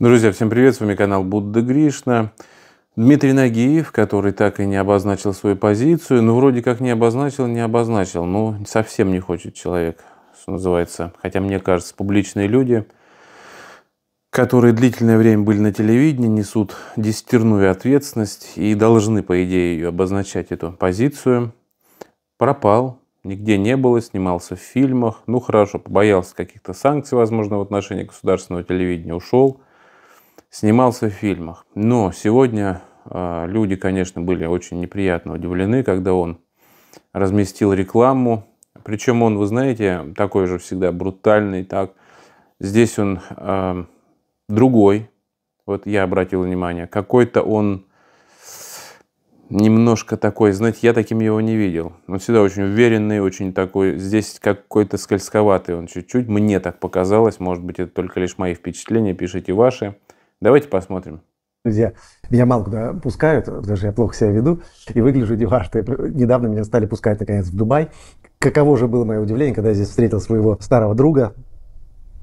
Друзья, всем привет, с вами канал Будда Гришна. Дмитрий Нагиев, который так и не обозначил свою позицию, ну вроде как не обозначил, не обозначил, ну совсем не хочет человек, что называется. Хотя мне кажется, публичные люди, которые длительное время были на телевидении, несут десятерную ответственность и должны, по идее, ее обозначать, эту позицию. Пропал, нигде не было, снимался в фильмах, ну хорошо, побоялся каких-то санкций, возможно, в отношении государственного телевидения, ушел – снимался в фильмах. Но сегодня а, люди, конечно, были очень неприятно удивлены, когда он разместил рекламу. Причем он, вы знаете, такой же всегда брутальный. Так. Здесь он э, другой. Вот я обратил внимание. Какой-то он немножко такой, знаете, я таким его не видел. Он всегда очень уверенный, очень такой. Здесь какой-то скользковатый он чуть-чуть. Мне так показалось. Может быть, это только лишь мои впечатления. Пишите ваши. Давайте посмотрим. Друзья, меня мало куда пускают, даже я плохо себя веду и выгляжу дивашно. Недавно меня стали пускать, наконец, в Дубай. Каково же было мое удивление, когда я здесь встретил своего старого друга.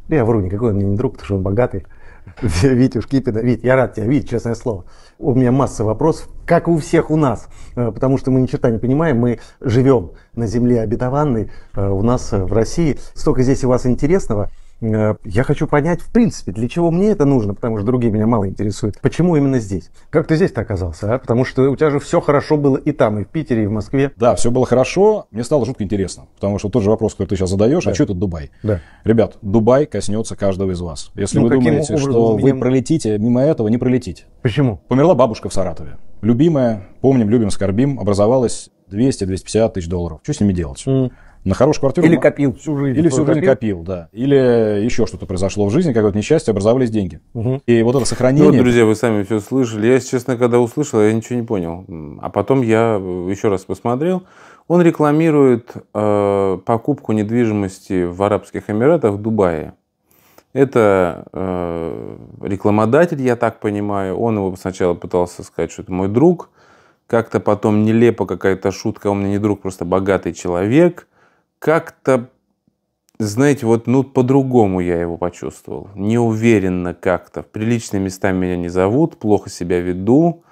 Я вру, никакой он мне не друг, потому что он богатый. Витю Шкипина. Вить, я рад тебя, Вить, честное слово. У меня масса вопросов, как у всех у нас, э, потому что мы ни черта не понимаем, мы живем на земле обетованной, э, у нас э, в России. Столько здесь у вас интересного. Э, я хочу понять, в принципе, для чего мне это нужно, потому что другие меня мало интересуют. Почему именно здесь? Как ты здесь-то оказался, а? Потому что у тебя же все хорошо было и там, и в Питере, и в Москве. Да, все было хорошо. Мне стало жутко интересно, потому что тот же вопрос, который ты сейчас задаешь, а да. а что это Дубай? Да. Ребят, Дубай коснется каждого из вас. Если ну, вы думаете, что меня... вы пролетите мимо этого, не пролетите. Почему? Померла бабушка в Саратове. Любимая, помним, любим, скорбим, образовалась 200-250 тысяч долларов. Что с ними делать? Mm. На хорошую квартиру... Или копил всю жизнь. Или всю жизнь копил, копил да. Или еще что-то произошло в жизни, какое-то несчастье, образовались деньги. Угу. И вот это сохранение... Ну, друзья, вы сами все слышали. Я, честно, когда услышал, я ничего не понял. А потом я э, еще раз посмотрел. Он рекламирует э, покупку недвижимости в Арабских Эмиратах, в Дубае. Это э, рекламодатель, я так понимаю. Он его сначала пытался сказать, что это мой друг. Как-то потом нелепо какая-то шутка, он мне не друг, просто богатый человек как-то, знаете, вот ну по-другому я его почувствовал. Неуверенно как-то. В приличные места меня не зовут, плохо себя веду.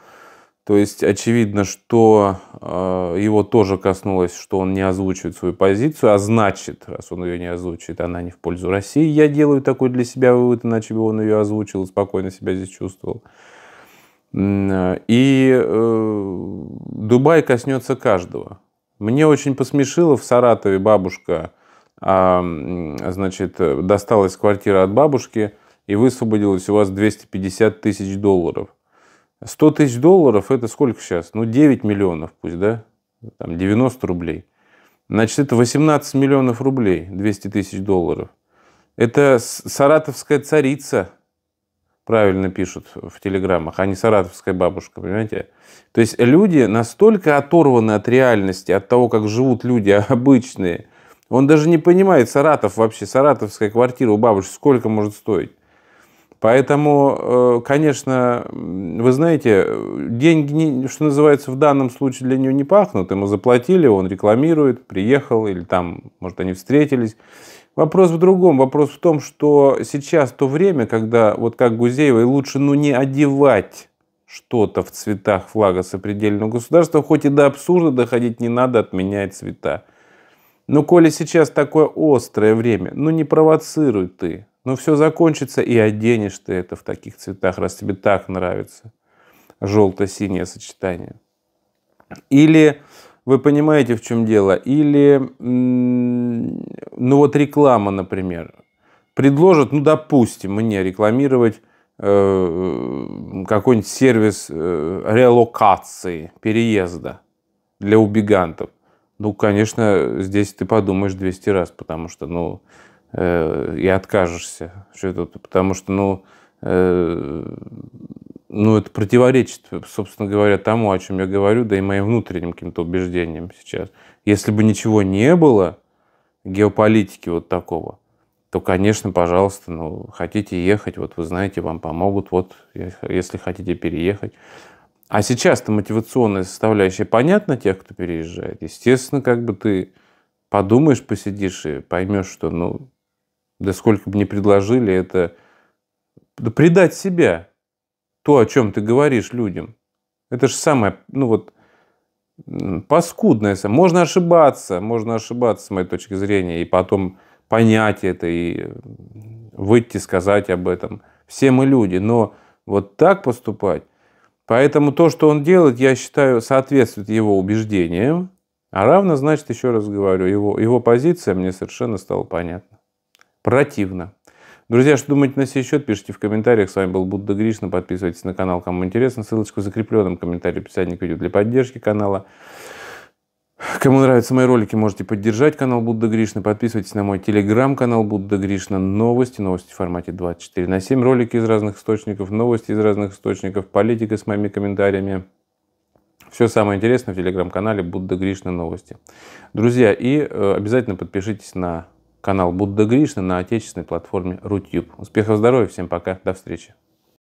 То есть очевидно, что э, его тоже коснулось, что он не озвучивает свою позицию, а значит, раз он ее не озвучивает, она не в пользу России. Я делаю такой для себя вывод, иначе бы он ее озвучил, спокойно себя здесь чувствовал. Э, и э, Дубай коснется каждого. Мне очень посмешило в Саратове бабушка, а, значит, э, досталась квартира от бабушки и высвободилась. у вас 250 тысяч долларов. 100 тысяч долларов это сколько сейчас? Ну, 9 миллионов пусть, да? Там 90 рублей. Значит, это 18 миллионов рублей, 200 тысяч долларов. Это саратовская царица – правильно пишут в телеграммах, а не саратовская бабушка, понимаете? То есть люди настолько оторваны от реальности, от того, как живут люди обычные. Он даже не понимает Саратов вообще, саратовская квартира у бабушки, сколько может стоить. Поэтому, э, конечно, вы знаете, деньги, что называется, в данном случае для него не пахнут. Ему заплатили, он рекламирует, приехал, или там, может, они встретились. Вопрос в другом. Вопрос в том, что сейчас то время, когда, вот как Гузеевой, лучше ну не одевать что-то в цветах флага сопредельного государства, хоть и до абсурда доходить не надо, отменять цвета. Но коли сейчас такое острое время, ну не провоцируй ты, ну все закончится и оденешь ты это в таких цветах, раз тебе так нравится желто-синее сочетание. Или вы понимаете, в чем дело, или ну вот реклама, например, предложат, ну допустим, мне рекламировать э, э какой-нибудь сервис э, релокации, переезда для убегантов. Ну, конечно, здесь ты подумаешь 200 раз, потому что, ну, э, и откажешься. Что это? Потому что, ну, э, ну, это противоречит, собственно говоря, тому, о чем я говорю, да и моим внутренним каким-то убеждениям сейчас. Если бы ничего не было, геополитики вот такого, то, конечно, пожалуйста, ну, хотите ехать, вот вы знаете, вам помогут, вот, если хотите переехать. А сейчас-то мотивационная составляющая понятна тех, кто переезжает. Естественно, как бы ты подумаешь, посидишь и поймешь, что, ну, да сколько бы не предложили, это да предать себя, то, о чем ты говоришь людям. Это же самое, ну вот, паскудное. Можно ошибаться, можно ошибаться с моей точки зрения, и потом понять это, и э, выйти сказать об этом. Все мы люди, но вот так поступать. Поэтому то, что он делает, я считаю, соответствует его убеждениям, а равно, значит, еще раз говорю, его, его позиция мне совершенно стала понятна. Противно. Друзья, что думаете на сей счет, пишите в комментариях. С вами был Будда Гришна. Подписывайтесь на канал, кому интересно. Ссылочку в закрепленном комментарии в описании к видео для поддержки канала. Кому нравятся мои ролики, можете поддержать канал Будда Гришна. Подписывайтесь на мой телеграм-канал Будда Гришна. Новости, новости в формате 24 на 7. Ролики из разных источников, новости из разных источников, политика с моими комментариями. Все самое интересное в телеграм-канале Будда Гришна Новости. Друзья, и э, обязательно подпишитесь на канал Будда Гришна на отечественной платформе Рутюб. Успехов, здоровья, всем пока, до встречи.